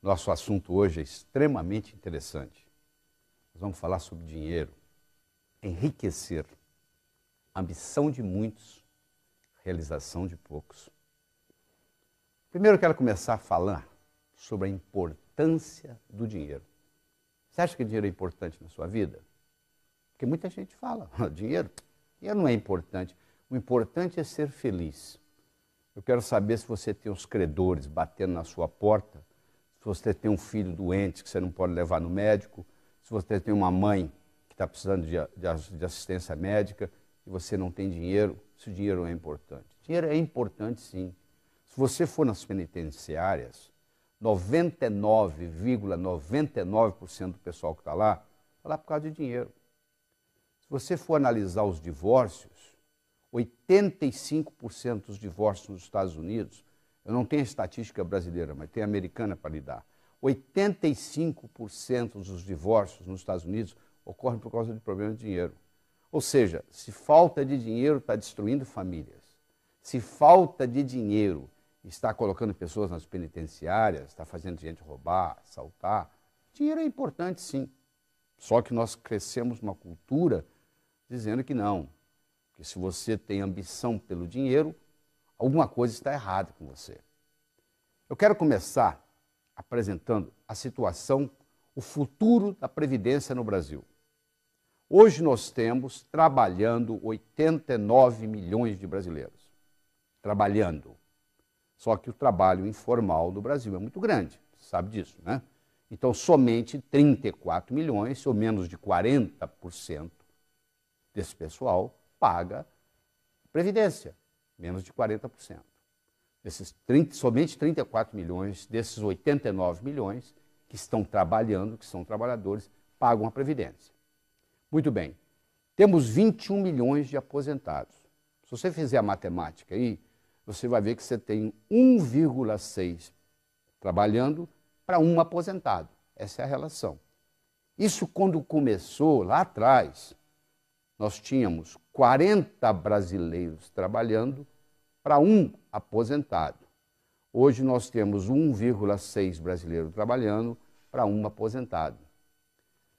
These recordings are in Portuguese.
Nosso assunto hoje é extremamente interessante. Nós vamos falar sobre dinheiro, enriquecer, ambição de muitos, realização de poucos. Primeiro eu quero começar a falar sobre a importância do dinheiro. Você acha que dinheiro é importante na sua vida? Porque muita gente fala, ah, dinheiro, dinheiro não é importante. O importante é ser feliz. Eu quero saber se você tem os credores batendo na sua porta você tem um filho doente que você não pode levar no médico, se você tem uma mãe que está precisando de, de, de assistência médica e você não tem dinheiro, se o dinheiro é importante. Dinheiro é importante, sim. Se você for nas penitenciárias, 99,99% ,99 do pessoal que está lá, está lá por causa de dinheiro. Se você for analisar os divórcios, 85% dos divórcios nos Estados Unidos eu não tenho a estatística brasileira, mas tenho a americana para lidar. 85% dos divórcios nos Estados Unidos ocorrem por causa de problemas de dinheiro. Ou seja, se falta de dinheiro está destruindo famílias. Se falta de dinheiro está colocando pessoas nas penitenciárias, está fazendo gente roubar, assaltar, dinheiro é importante sim. Só que nós crescemos uma cultura dizendo que não. Que se você tem ambição pelo dinheiro, Alguma coisa está errada com você. Eu quero começar apresentando a situação, o futuro da Previdência no Brasil. Hoje nós temos trabalhando 89 milhões de brasileiros. Trabalhando. Só que o trabalho informal do Brasil é muito grande, você sabe disso, né? Então, somente 34 milhões, ou menos de 40% desse pessoal, paga Previdência menos de 40%. Esses 30, somente 34 milhões desses 89 milhões que estão trabalhando, que são trabalhadores, pagam a previdência. Muito bem. Temos 21 milhões de aposentados. Se você fizer a matemática aí, você vai ver que você tem 1,6 trabalhando para um aposentado. Essa é a relação. Isso quando começou lá atrás, nós tínhamos 40 brasileiros trabalhando para um aposentado. Hoje nós temos 1,6 brasileiro trabalhando para um aposentado.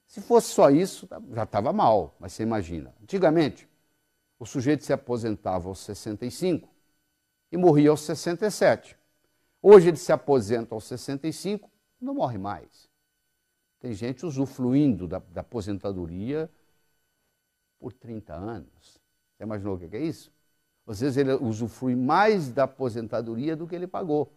Se fosse só isso, tá, já estava mal, mas você imagina. Antigamente, o sujeito se aposentava aos 65 e morria aos 67. Hoje ele se aposenta aos 65 e não morre mais. Tem gente usufruindo da, da aposentadoria por 30 anos. Você imaginou o que é isso? Às vezes ele usufrui mais da aposentadoria do que ele pagou.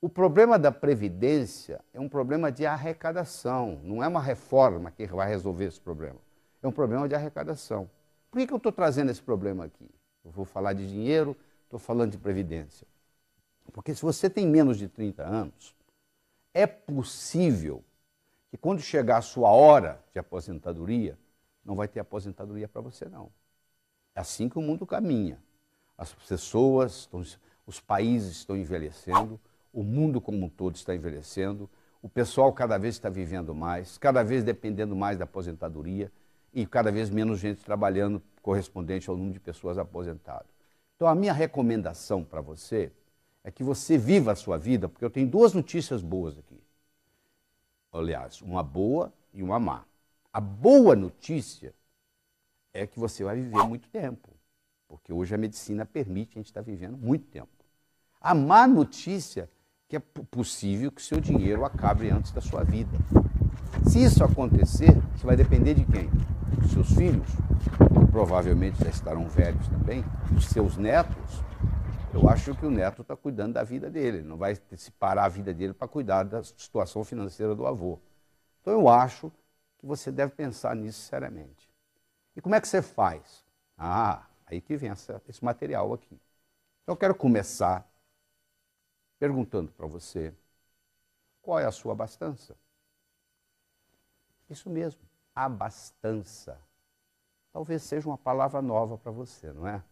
O problema da Previdência é um problema de arrecadação, não é uma reforma que vai resolver esse problema. É um problema de arrecadação. Por que, que eu estou trazendo esse problema aqui? Eu vou falar de dinheiro, estou falando de Previdência. Porque se você tem menos de 30 anos, é possível que quando chegar a sua hora de aposentadoria, não vai ter aposentadoria para você, não. É assim que o mundo caminha. As pessoas, estão, os países estão envelhecendo, o mundo como um todo está envelhecendo, o pessoal cada vez está vivendo mais, cada vez dependendo mais da aposentadoria e cada vez menos gente trabalhando correspondente ao número de pessoas aposentadas. Então, a minha recomendação para você é que você viva a sua vida, porque eu tenho duas notícias boas aqui. Aliás, uma boa e uma má. A boa notícia é que você vai viver muito tempo, porque hoje a medicina permite, a gente estar vivendo muito tempo. A má notícia é que é possível que seu dinheiro acabe antes da sua vida. Se isso acontecer, isso vai depender de quem? Dos seus filhos, que provavelmente já estarão velhos também, dos seus netos. Eu acho que o neto está cuidando da vida dele, não vai se parar a vida dele para cuidar da situação financeira do avô. Então eu acho você deve pensar nisso seriamente. E como é que você faz? Ah, aí que vem essa, esse material aqui. Então, eu quero começar perguntando para você qual é a sua abastança. Isso mesmo, abastança. Talvez seja uma palavra nova para você, não é?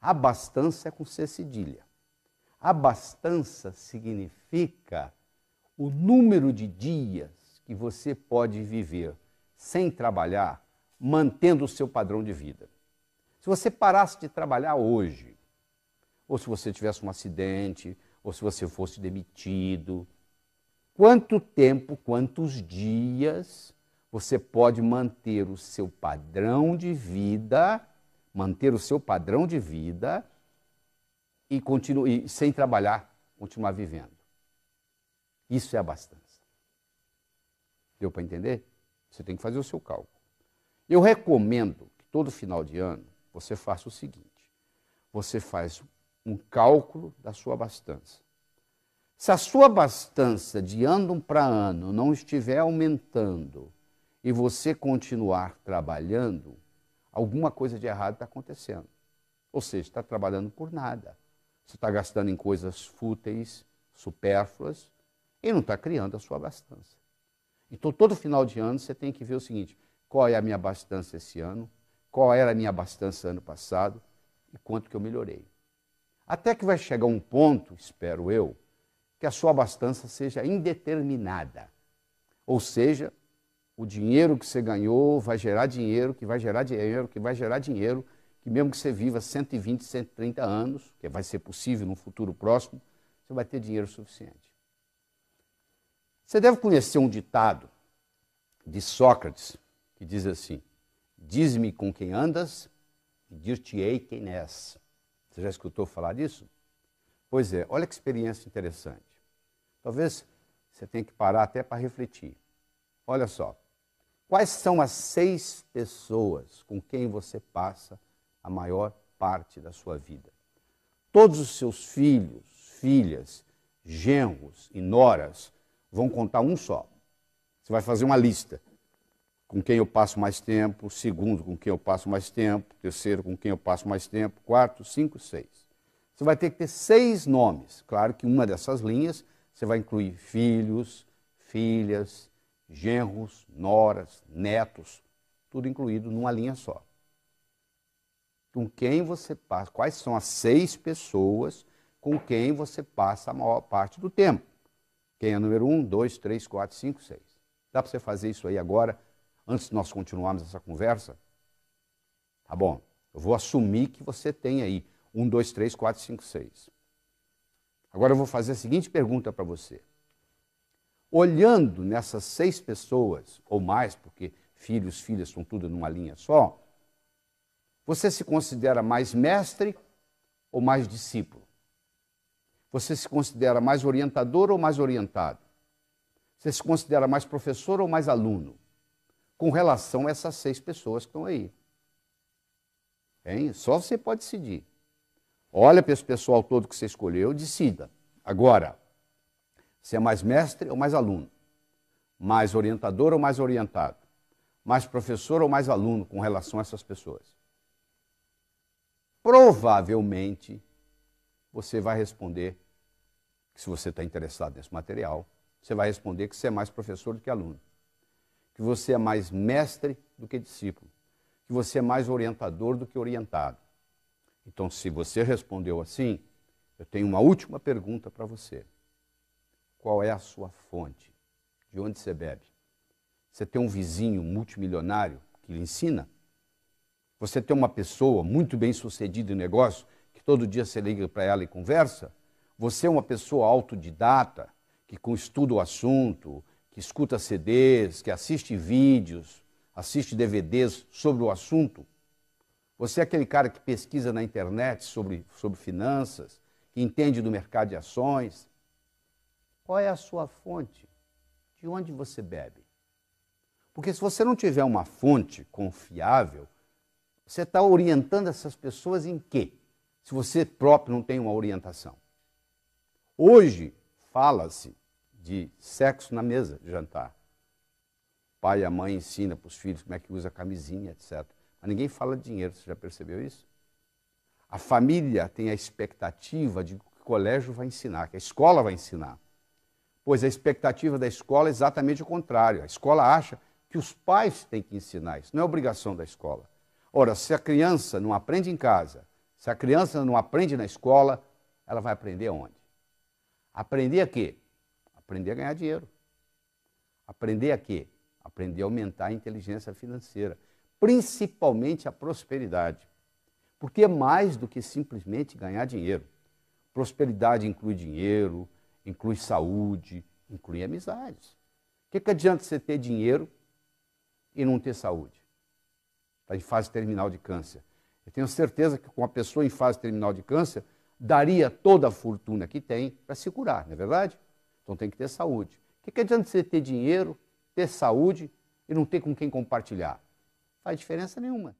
Abastança é com C cedilha. Abastança significa o número de dias que você pode viver sem trabalhar, mantendo o seu padrão de vida. Se você parasse de trabalhar hoje, ou se você tivesse um acidente, ou se você fosse demitido, quanto tempo, quantos dias você pode manter o seu padrão de vida, manter o seu padrão de vida e, sem trabalhar, continuar vivendo. Isso é bastante. Deu para entender? Você tem que fazer o seu cálculo. Eu recomendo que todo final de ano você faça o seguinte: você faz um cálculo da sua abastança. Se a sua abastança de ano para ano não estiver aumentando e você continuar trabalhando, alguma coisa de errado está acontecendo. Ou seja, está trabalhando por nada. Você está gastando em coisas fúteis, supérfluas, e não está criando a sua abastança. Então, todo final de ano, você tem que ver o seguinte: qual é a minha abastança esse ano, qual era a minha abastança ano passado e quanto que eu melhorei. Até que vai chegar um ponto, espero eu, que a sua abastança seja indeterminada. Ou seja, o dinheiro que você ganhou vai gerar dinheiro, que vai gerar dinheiro, que vai gerar dinheiro, que mesmo que você viva 120, 130 anos, que vai ser possível no futuro próximo, você vai ter dinheiro suficiente. Você deve conhecer um ditado de Sócrates que diz assim: Diz-me com quem andas e dir-te-ei quem és. Você já escutou falar disso? Pois é, olha que experiência interessante. Talvez você tenha que parar até para refletir. Olha só. Quais são as seis pessoas com quem você passa a maior parte da sua vida? Todos os seus filhos, filhas, genros e noras vão contar um só. Você vai fazer uma lista. Com quem eu passo mais tempo, segundo com quem eu passo mais tempo, terceiro com quem eu passo mais tempo, quarto, cinco, seis. Você vai ter que ter seis nomes. Claro que uma dessas linhas você vai incluir filhos, filhas, genros, noras, netos, tudo incluído numa linha só. Com quem você passa, quais são as seis pessoas com quem você passa a maior parte do tempo? Quem é número um, dois, três, quatro, cinco, seis. Dá para você fazer isso aí agora, antes de nós continuarmos essa conversa? Tá bom. Eu vou assumir que você tem aí um, dois, três, quatro, cinco, seis. Agora eu vou fazer a seguinte pergunta para você. Olhando nessas seis pessoas, ou mais, porque filhos, filhas estão tudo numa linha só, você se considera mais mestre ou mais discípulo? Você se considera mais orientador ou mais orientado? Você se considera mais professor ou mais aluno? Com relação a essas seis pessoas que estão aí. Hein? Só você pode decidir. Olha para esse pessoal todo que você escolheu, decida. Agora, você é mais mestre ou mais aluno? Mais orientador ou mais orientado? Mais professor ou mais aluno com relação a essas pessoas? Provavelmente você vai responder que se você está interessado nesse material, você vai responder que você é mais professor do que aluno, que você é mais mestre do que discípulo, que você é mais orientador do que orientado. Então, se você respondeu assim, eu tenho uma última pergunta para você. Qual é a sua fonte? De onde você bebe? Você tem um vizinho multimilionário que lhe ensina? Você tem uma pessoa muito bem sucedida em negócio que todo dia você liga para ela e conversa, você é uma pessoa autodidata, que estuda o assunto, que escuta CDs, que assiste vídeos, assiste DVDs sobre o assunto. Você é aquele cara que pesquisa na internet sobre, sobre finanças, que entende do mercado de ações. Qual é a sua fonte? De onde você bebe? Porque se você não tiver uma fonte confiável, você está orientando essas pessoas em quê? se você próprio não tem uma orientação. Hoje, fala-se de sexo na mesa de jantar. O pai e a mãe ensina para os filhos como é que usa a camisinha, etc. Mas ninguém fala de dinheiro, você já percebeu isso? A família tem a expectativa de que o colégio vai ensinar, que a escola vai ensinar. Pois a expectativa da escola é exatamente o contrário. A escola acha que os pais têm que ensinar isso, não é obrigação da escola. Ora, se a criança não aprende em casa, se a criança não aprende na escola, ela vai aprender onde? Aprender a quê? Aprender a ganhar dinheiro. Aprender a quê? Aprender a aumentar a inteligência financeira, principalmente a prosperidade. Porque é mais do que simplesmente ganhar dinheiro. Prosperidade inclui dinheiro, inclui saúde, inclui amizades. O que, que adianta você ter dinheiro e não ter saúde? Está em fase terminal de câncer. Eu tenho certeza que com a pessoa em fase terminal de câncer, daria toda a fortuna que tem para se curar, não é verdade? Então tem que ter saúde. O que, que adianta você ter dinheiro, ter saúde e não ter com quem compartilhar? faz diferença nenhuma.